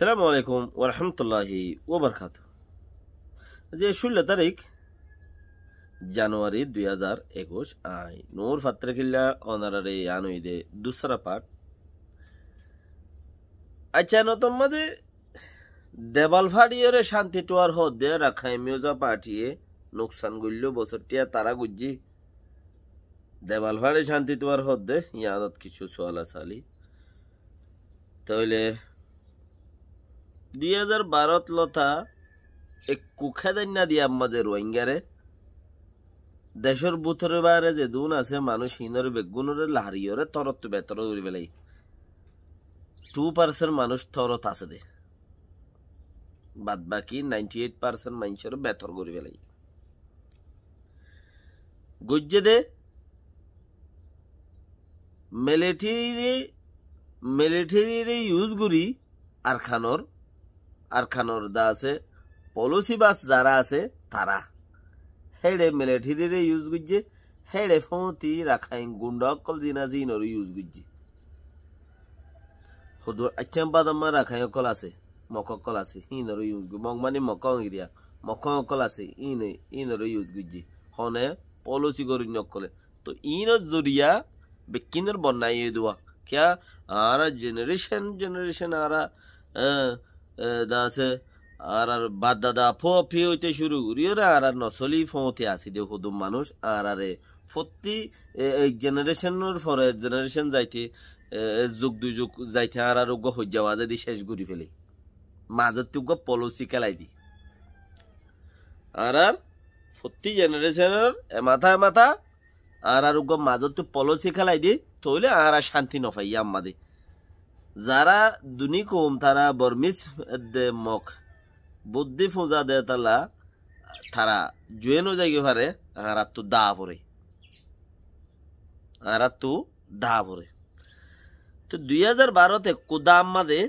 সালামু আলাইকুম ওরহামতুল্লাহি ওবরকাত যে ষোলো তারিখ জানুয়ারি দুই হাজার একুশ আই নূর ফাত্রাকিল্লা অনারারে আনইদে দুসরা পাঠ আচ্ছা নতম মাঝে দেবাল ফাড়িয়রে শান্তি টোয়ার হদে রাখাই মিউজা পাঠিয়ে নুকসান গুল্য বছরটিয়া তারা গুজি দেবাল ফাড়ি শান্তি টোয়ার হদে ইয়াদত কিছু সোয়ালা সালি তাহলে দুই হাজার লতা এক কুখাদান্যা দিয়ে আম্মাজে রোহিঙ্গারে দেশের বুথরে বারে যে দুন আছে মানুষ হিনর বেগুনরে লাহারিয়রে তরত বেতর উড়ি টু পার্সেন্ট মানুষ তরত আছে দে বাদ বাকি নাইনটি এইট পার্সেন্ট মানুষের বেতর করি পেলাই গুজ্জে দে মিলিটারি মিলিটারি ইউজ করি আর খানোর আর দা আছে পলসিবাস যারা আছে তারা হেড়ে মিলিটারির ইউজ করছে হেড়ে ফতি রাখাইন গুন্ডকল জিনা জিনর ইউজ করছে সদু আচ্ছাম্পাদম্মা রাখাই অকল আছে মককল আছে ইনর ইউজ মক মানে মক মকংগিরিয়া মক অকল আছে ইন ইনর ইউজ করছে হনে পলসি গরি নকলে তো ইনর জরিয়া বেকিনর বন্যাই দেওয়া क्या आरा जनरेशन जनरेशन आरा দা আছে আর আর বাদ দাদা ফো ফি হইতে শুরু করিও না আর আর নসলি ফোঁতে আসি দে হুদুম মানুষ আর আরে ফতি এই জেনারেশনের পরে জেনারেশন যাইতে যুগ দুই যুগ যাইতে আর আর উগ্র হজ্জা বাজে দি শেষ ঘুরি ফেলি মাজত গ পলসি খেলাই দি আর আর ফতি জেনারেশনের এমাথা এমাথা আর আর উগ্র মাজত পলসি খেলাই দি তইলে আর আর শান্তি নফাই আম্মাদি যারা দুনি কম তারা বর্মিস মক বুদ্ধি ফুজা দে তালা তারা জুয়েনও যাইগে পারে হারাত্তু দা পরে হারাত্তু দা পরে তো দুই হাজার বারোতে কুদাম্মাদে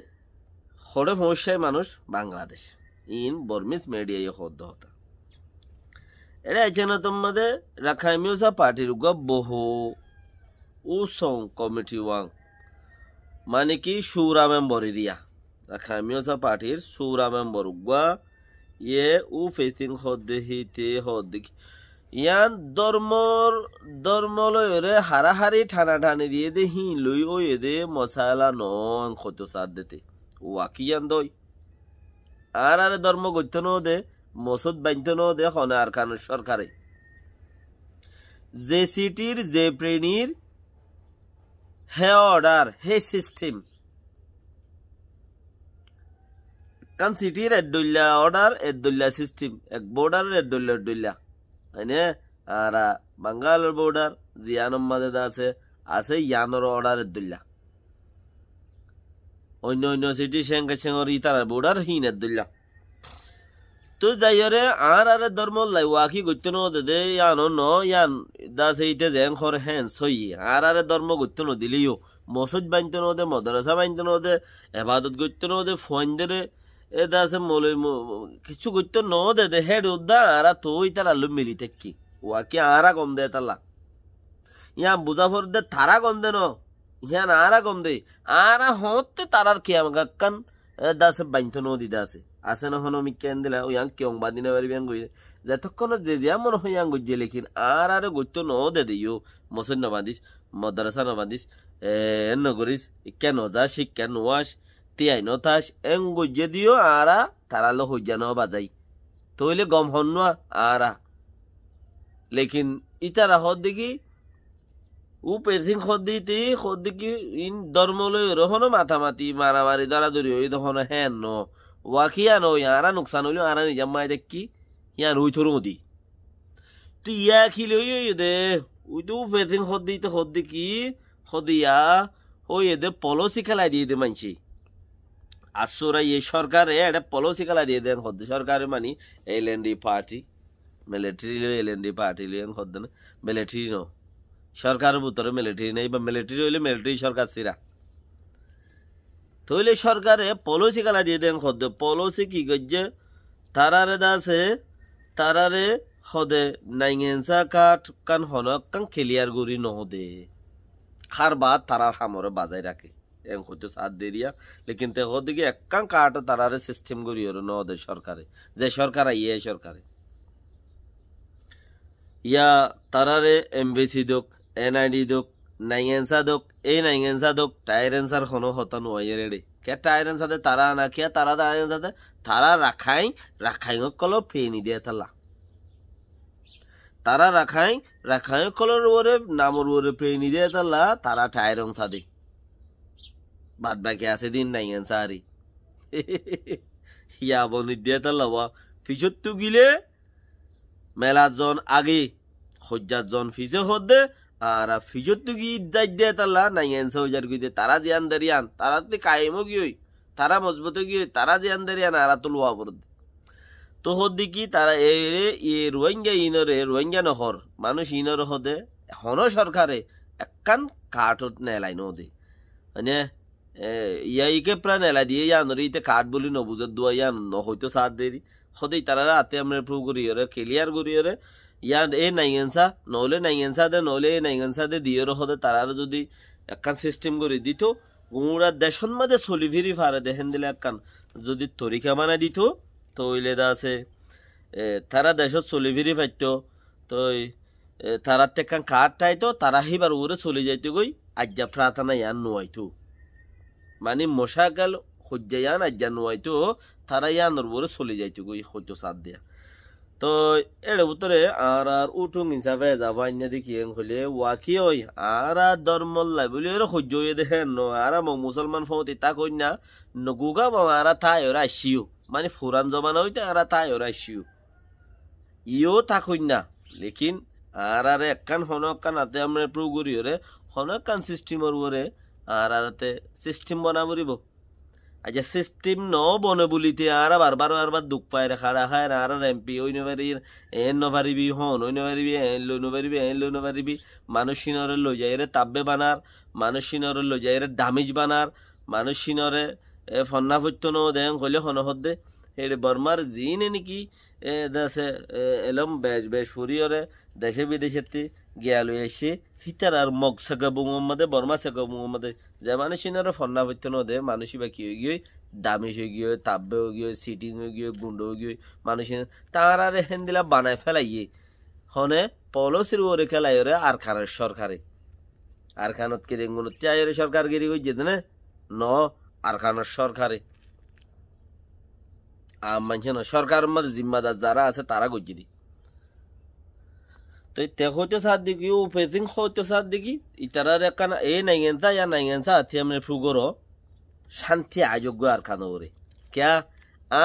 হরে সমস্যায় মানুষ বাংলাদেশ ইন বর্মিস মিডিয়া হদ্দ হতা এটা এখানে তোমাদের রাখাইমিউসা পার্টির গ বহু ও কমিটি ওয়াং মানে কি সৌরা মেম্বর এরিয়া খামিওসা পার্টির সৌরা মেম্বর গুয়া ইয়ে উ ফেসিং হদ্দিহিতে দেখি ইয়ান ধর্ম ধর্মলয়রে হারাহারি ঠানা ঠানি দিয়ে দে হি লই ওই দে মশালা নন ক্ষত সার দেতে ইয়ান দই আর আরে ধর্ম গত্য ন দে মসুদ বাঞ্ত ন দে হনে আর খান সরকারে যে সিটির যে প্রেণীর হে অর্ডার হে সিস্টেম কারণ সিটির এডুল্লা অর্ডার এডুল্লা সিস্টেম এক বোর্ডার এডুল্লা এডুল্লা হয়নে আর বাঙ্গাল বর্ডার জিয়ানম মাঝে আছে আছে ইয়ানোর অর্ডার এডুল্লা অন্য অন্য সিটি সেঙ্গে সেঙ্গর ইতার বর্ডার হিন এডুল্লা তো যাই যাইরে আর আরে ধর্ম লাই কি গত্য ন দে ইয়ান ন ইয়ান দাস এইতে জেন খর হেন সই আর আরে ধর্ম গত্য ন দিলিও মসজিদ বানতে ন দে মাদ্রাসা বানতে ন দে ইবাদত গত্য ন দে ফোনদের এ দাসে মলই কিছু গত্য ন দে দে হেড উদ্দা আর তোই তারা আলু মিলি তে তেকি ওয়াকি আর কম দে তালা ইয়া বুজাফর দে তারা কম দে ন ইয়া আর কম দে আর হতে তারার কি আমাকে কান দাসে বাইনতো নদী দাসে আছে নহন আমি কেন দিলা ওয়াং কেউ বাঁধিনে পারিবি আঙ্গুই যতক্ষণ যে যে মন হয় আঙ্গুই যে লেখিন আৰ আৰু গৈত ন দে দিও মসজিদ ন বাঁধিস মদ্রাসা ন বাঁধিস এ নগরিস কেন যা শিক্ষা নোয়াস তিয়াই নথাস এং গজ্জে দিও আরা তারালো হইজা ন বাজাই তইলে গম হন নোয়া আরা লেকিন ইটা হদ দেখি উ পেথিং খদ্দিতি খদ্দি কি ইন ধর্মলৈ রহনো মাতামাতি মারামারি দরাদরি ওই তখন হ্যাঁ ন ওয়াকিয়া ন ইয়ারা নুকসান হইলো আরা নিজাম মাই দেখ কি ইয়ার হুই থরু মতি তুই ইয়া খিলে ওই ওই দে ওই তো পেথিং খদ্দি তো খদ্দি কি খদিয়া ওই এদে পলসি খেলাই দিয়ে দে মানছি আসুরা এই সরকারে একটা পলসি খেলা দিয়ে দেন খদ্দে সরকারে মানে L N D party military L N D party লিয়ে খদ্দে না মিলিটারি নয় সরকারের ভিতরে মিলিটারি নেই বা মিলিটারি হইলে মিলিটারি সরকার সিরা তৈলে সরকারে পলিসি কালা দিয়ে দেন সদ্য পলিসি কি করছে তারারে দাসে তারারে হদে নাইগেন্সা কাঠ কান হনক কান খেলিয়ার গুড়ি নহদে খার বাদ তারার হামরে বাজায় রাখে এং হচ্ছে সাত দেরিয়া লেকিন তে হদিকে একাং কাঠ তারারে সিস্টেম করি ওর নহদে সরকারে যে সরকার আইয়ে সরকারে ইয়া তারারে এমবেসি দোক এন আই ডি দোক নাইগেন্সা দোক এই নাইগেন্সা দোক টায়ার এনসার হনো হতানো ওয়াইয়ের রে কে টায়ার এনসাদে তারা না কে তারা টায়ার এনসাদে তারা রাখাই রাখাই কল ফেনি দিয়ে তালা তারা রাখাই রাখাই কলর ওরে নামর ওরে ফেনি দিয়ে তালা তারা টায়ার এনসাদে বাদ বাকি আছে দিন নাইগেন্সা আরি ইয়া বনি দিয়ে তালা বা পিছত তু গিলে মেলাজন আগে সজ্জাজন ফিজে দে আর ফিজত কি ইদ্দাজ দেয় তাল্লা নাই এনসা হইজার গিয়ে দে তারা যে আন্দারি আন তারা তো কায়েমও কি হই তারা মজবুত কি হই তারা যে আন্দারি আন তো লোয়া বরদ তো হদ কি তারা এ এ রোহিঙ্গা ইনরে রোহিঙ্গা নহর মানুষ ইনর হদে হন সরকারে একখান কাঠত নেলাই নদে মানে ইয়াইকে প্রায় নেলা দিয়ে ইয়ানোর ইতে কাঠ বলি নবুজত দোয়া ইয়ান হয়তো সার দেরি সদাই তারা রাতে আমরা প্রু করি ওরে ক্লিয়ার করি ওরে এ এই নাইগেঞ্চা নহ'লে নাইগেঞ্চা দে নহ'লে এই নাইগেঞ্চা দে দিয়ে রহদে তাৰ যদি একান চিষ্টেম কৰি দি থো দেশন মাঝে চলি ফিরি ফারে দেখেন দিলে একান যদি তরিকা বানাই দিত তইলে দা আছে তারা দেশত চলি ফিরি পাইত তই তারা একখান কাঠ টাইতো তারা হিবার ওরে চলে যাইতে গই আজ্জা প্রার্থনা ইয়ান নোয়াইতো মানে মশাকাল সজ্জা ইয়ান আজ্জা নোয়াইতো তারা ইয়ানোর ওরে চলে যাইতে গই সহ্য সাত দিয়া তো এলে উত্তরে আর আর উঠুং হিসাবে যাবা ইন্য দেখি হলে ওয়াকি ওই আর আর ধর্ম লাই বলি ওরা সহ্য হয়ে দেখেন ন আর মো মুসলমান ফোন তিতা কই না নগুগা মো আর থাই ওরা আসিও মানে ফুরান জমান হইতে আর থাই ওরা আসিও ইও থাক হই না লেকিন আর আর একখান হনকান হাতে আমরা প্রু করি ওরে হনকান সিস্টেমর ওরে আর আর সিস্টেম বনাব আচ্ছা সিস্টেম ন বনবুলিতে আর বার বার বার দুঃখ পায় রেখা খাড়া না আর এমপি ওই নবারির এন নভারিবি হন ওই নভারিবি এন লই নভারিবি এন লই মানুষ সিনরে লই যায় রে তাব্বে বানার সিনরে লই যায় রে ডামেজ বানার এ ফন্না ফত্যন দেন হইলে হনহদ্দে এর বর্মার জিনে নাকি দেশে এলম বেশ বেশ ফুরিয়রে দেশে বিদেশেতে গিয়া লই আসি হিতার আর মগ সাকা বুমদে বর্মা সাকা বুমদে যে মানুষের ফন্না পত্য নদে মানুষই বা কি গিয়ে দামিস হয়ে গিয়ে তাব্বে হয়ে গিয়ে সিটিং হয়ে গিয়ে গুন্ড হয়ে গিয়ে মানুষের তাঁর আর হেন দিলা বানায় ফেলাইয়ে হনে পলসির ওরে খেলাই ওরে আর খানের সরকারে আর খানত কে রেঙ্গুন চাই সরকার গিরি হয়ে যেতে না ন আর খানের সরকারে আর মানছে সরকার মধ্যে জিম্মাদার যারা আছে তারা গজ্জি দিই তো তে হইতো সাত দেখি ও ফেসিং হতো সাত দেখি ইতারার একান এ নাইগেনসা ইয়া নাইগেনসা আথি আমি ফুগর শান্তি আযোগ্য আর খান ওরে ক্যা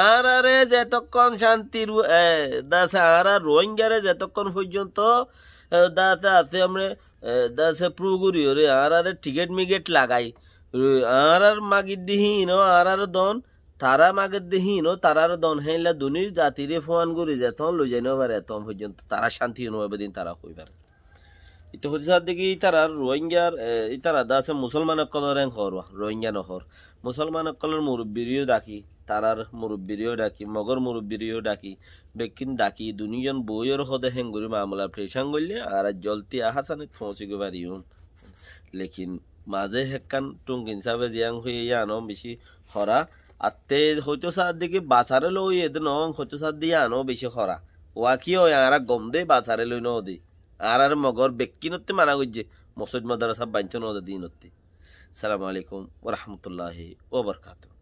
আর আরে যেতক্ষণ শান্তির দাসে আর আর রোহিঙ্গারে যেতক্ষণ পর্যন্ত দাসে আছে আমরে দাসে প্রুগুরি ওরে আর আরে টিকেট মিকেট লাগাই আর আর মাগির দিহি ইন আর আর দন তারা মাগের দেহীন ও তারার দন হেলা দুনির জাতিরে ফোয়ান করে যেতন লই যাইন পারে এতন পর্যন্ত তারা শান্তি অনুভাবে দিন তারা কই পারে ইতো হচ্ছে দেখি তারার রোহিঙ্গার ইতারা দা আছে মুসলমান অকলের হর রোহিঙ্গা নহর মুসলমান অকলের মুরব্বীরিও ডাকি তারার মুরব্বীরিও ডাকি মগর মুরব্বীরিও ডাকি বেকিন ডাকি দুনিজন বইয়ের হদে হেং করি মামলা প্রেশান করলে আর জলতি আহাসানে পৌঁছে পারিও লেকিন মাঝে হেকান টুঙ্কিন সাবে জিয়াং হয়ে ইয়ানো বেশি খরা আতে হয়তো সাত দেখি বাছাৰে লৈ এইটো নহয় হয়তো সাত দি আনো বেছি খৰা ওৱা কিয় আৰু গম দে বাছাৰে লৈ ন দেই আৰু আৰু মগৰ বেকি নতে মানা গৈছে মছজিদ মদাৰ চব বাঞ্চ নদী নতে চালাম আলাইকুম ৰহমতুল্লাহি ও বৰকাতু